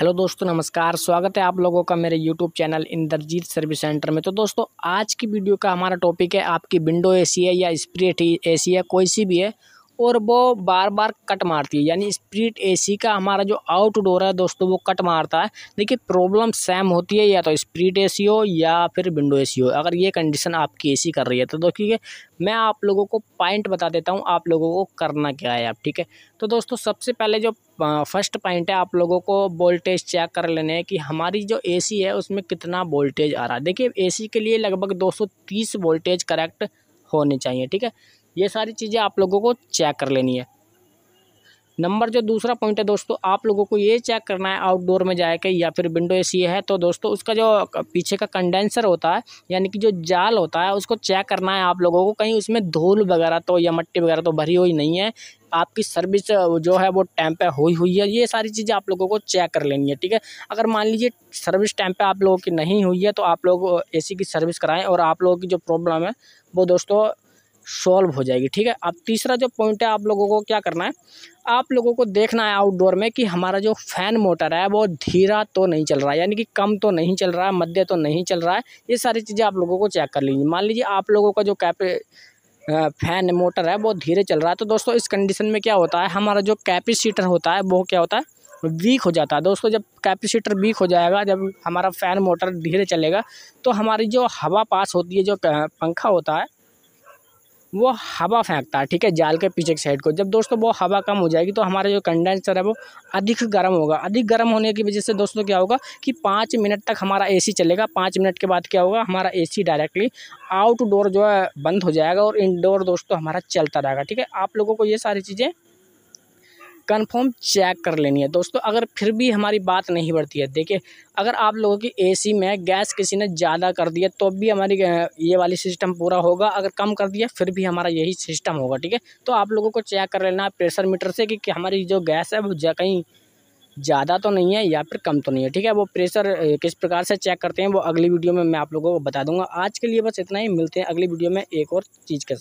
hello दोस्तों नमस्कार स्वागत है आप लोगों का मेरे YouTube channel Indrajit service centre में तो दोस्तों आज की वीडियो का हमारा टॉपिक है आपकी विंडो ए सी है या स्प्रिट ए सी है कोई सी भी है और वो बार बार कट मारती है यानी स्प्रिट एसी का हमारा जो आउटडोर है दोस्तों वो कट मारता है देखिए प्रॉब्लम सेम होती है या तो स्प्रिट एसी हो या फिर विंडो एसी हो अगर ये कंडीशन आपकी एसी कर रही है तो देखिए मैं आप लोगों को पॉइंट बता देता हूँ आप लोगों को करना क्या है आप ठीक है तो दोस्तों सबसे पहले जो फर्स्ट पॉइंट है आप लोगों को वोल्टेज चेक कर लेने हैं कि हमारी जो एसी है उसमें कितना वोल्टेज आ रहा है देखिए एसी के लिए लगभग 230 वोल्टेज करेक्ट होने चाहिए ठीक है ये सारी चीज़ें आप लोगों को चेक कर लेनी है नंबर जो दूसरा पॉइंट है दोस्तों आप लोगों को ये चेक करना है आउटडोर में जाके या फिर विंडो ए है तो दोस्तों उसका जो पीछे का कंडेंसर होता है यानी कि जो जाल होता है उसको चेक करना है आप लोगों को कहीं उसमें धूल वगैरह तो या मट्टी वगैरह तो भरी हुई नहीं है आपकी सर्विस जो है वो टाइम पे हुई हुई है ये सारी चीज़ें आप लोगों को चेक कर लेनी है ठीक है अगर मान लीजिए सर्विस टाइम पे आप लोगों की नहीं हुई है तो आप लोग एसी की सर्विस कराएं और आप लोगों की जो प्रॉब्लम है वो दोस्तों सॉल्व हो जाएगी ठीक है अब तीसरा जो पॉइंट है आप लोगों को क्या करना है आप लोगों को देखना है आउटडोर में कि हमारा जो फैन मोटर है वो धीरा तो नहीं चल रहा है यानी कि कम तो नहीं चल रहा है मध्य तो नहीं चल रहा है ये सारी चीज़ें आप लोगों को चेक कर लीजिए मान लीजिए आप लोगों का जो कैप फैन मोटर है बहुत धीरे चल रहा है तो दोस्तों इस कंडीशन में क्या होता है हमारा जो कैपेसिटर होता है वो क्या होता है वीक हो जाता है दोस्तों जब कैपेसिटर वीक हो जाएगा जब हमारा फ़ैन मोटर धीरे चलेगा तो हमारी जो हवा पास होती है जो पंखा होता है वो हवा फेंकता है ठीक है जाल के पीछे की साइड को जब दोस्तों वो हवा कम हो जाएगी तो हमारा जो कंडेंसर है वो अधिक गर्म होगा अधिक गर्म होने की वजह से दोस्तों क्या होगा कि पाँच मिनट तक हमारा एसी चलेगा पाँच मिनट के बाद क्या होगा हमारा एसी डायरेक्टली आउटडोर जो है बंद हो जाएगा और इनडोर दोस्तों हमारा चलता रहेगा ठीक है आप लोगों को ये सारी चीज़ें कंफर्म चेक कर लेनी है दोस्तों अगर फिर भी हमारी बात नहीं बढ़ती है देखिए अगर आप लोगों की एसी में गैस किसी ने ज़्यादा कर दिया तो भी हमारी ये वाली सिस्टम पूरा होगा अगर कम कर दिया फिर भी हमारा यही सिस्टम होगा ठीक है तो आप लोगों को चेक कर लेना प्रेशर मीटर से कि, कि हमारी जो गैस है वो कहीं ज़्यादा तो नहीं है या फिर कम तो नहीं है ठीक है वो प्रेशर किस प्रकार से चेक करते हैं वो अगली वीडियो में मैं आप लोगों को बता दूंगा आज के लिए बस इतना ही मिलते हैं अगली वीडियो में एक और चीज़ के